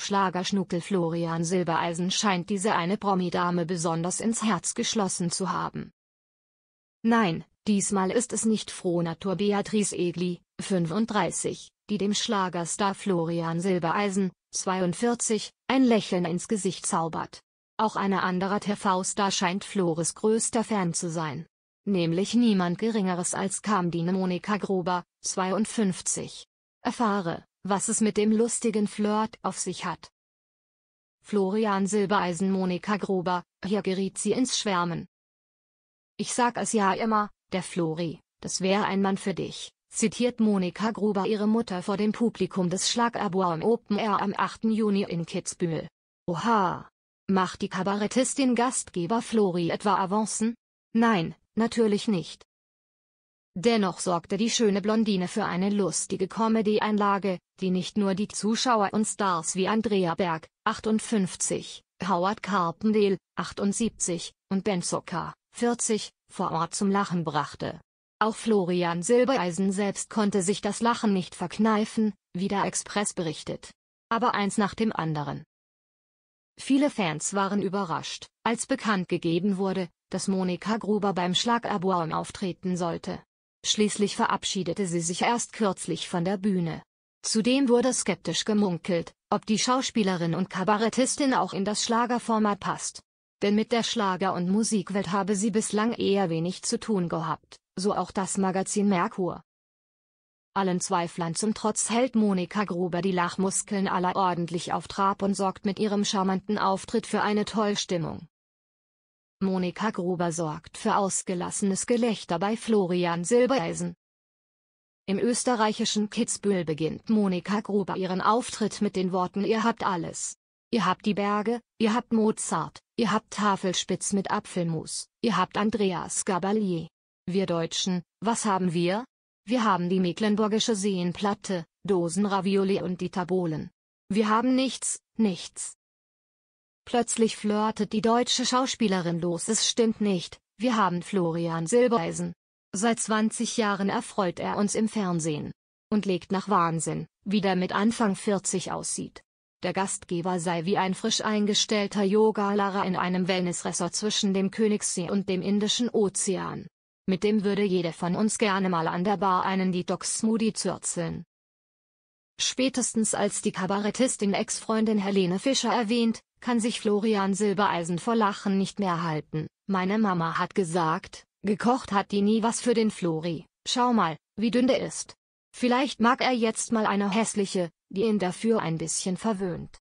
Schlagerschnuckel Florian Silbereisen scheint diese eine Promi-Dame besonders ins Herz geschlossen zu haben. Nein, diesmal ist es nicht Frohnatur Beatrice Egli, 35, die dem Schlagerstar Florian Silbereisen, 42, ein Lächeln ins Gesicht zaubert. Auch eine anderer TV-Star scheint Flores größter Fan zu sein. Nämlich niemand Geringeres als Kamdine Monika Gruber, 52. Erfahre, was es mit dem lustigen Flirt auf sich hat. Florian Silbereisen Monika Gruber, hier geriet sie ins Schwärmen. Ich sag es ja immer, der Flori, das wäre ein Mann für dich, zitiert Monika Gruber ihre Mutter vor dem Publikum des im Open Air am 8. Juni in Kitzbühel. Oha! Macht die Kabarettistin Gastgeber Flori etwa Avancen? Nein, natürlich nicht. Dennoch sorgte die schöne Blondine für eine lustige Comedy-Einlage, die nicht nur die Zuschauer und Stars wie Andrea Berg, 58, Howard Carpendale, 78, und Ben Zucker, 40, vor Ort zum Lachen brachte. Auch Florian Silbereisen selbst konnte sich das Lachen nicht verkneifen, wie der Express berichtet. Aber eins nach dem anderen. Viele Fans waren überrascht, als bekannt gegeben wurde, dass Monika Gruber beim Schlagabwaum auftreten sollte. Schließlich verabschiedete sie sich erst kürzlich von der Bühne. Zudem wurde skeptisch gemunkelt, ob die Schauspielerin und Kabarettistin auch in das Schlagerformat passt. Denn mit der Schlager- und Musikwelt habe sie bislang eher wenig zu tun gehabt, so auch das Magazin Merkur. Allen Zweiflern zum Trotz hält Monika Gruber die Lachmuskeln aller ordentlich auf Trab und sorgt mit ihrem charmanten Auftritt für eine Tollstimmung. Monika Gruber sorgt für ausgelassenes Gelächter bei Florian Silbereisen. Im österreichischen Kitzbühel beginnt Monika Gruber ihren Auftritt mit den Worten Ihr habt alles. Ihr habt die Berge, ihr habt Mozart, ihr habt Tafelspitz mit Apfelmus, ihr habt Andreas Gabalier. Wir Deutschen, was haben wir? Wir haben die mecklenburgische Seenplatte, Dosen und die Tabolen. Wir haben nichts, nichts. Plötzlich flirtet die deutsche Schauspielerin los. Es stimmt nicht, wir haben Florian Silbereisen. Seit 20 Jahren erfreut er uns im Fernsehen. Und legt nach Wahnsinn, wie der mit Anfang 40 aussieht. Der Gastgeber sei wie ein frisch eingestellter Yogalara in einem Wellnessresort zwischen dem Königssee und dem Indischen Ozean. Mit dem würde jeder von uns gerne mal an der Bar einen Detox-Smoothie zürzeln. Spätestens als die Kabarettistin Ex-Freundin Helene Fischer erwähnt, kann sich Florian Silbereisen vor Lachen nicht mehr halten. Meine Mama hat gesagt, gekocht hat die nie was für den Flori. Schau mal, wie dünn der ist. Vielleicht mag er jetzt mal eine hässliche, die ihn dafür ein bisschen verwöhnt.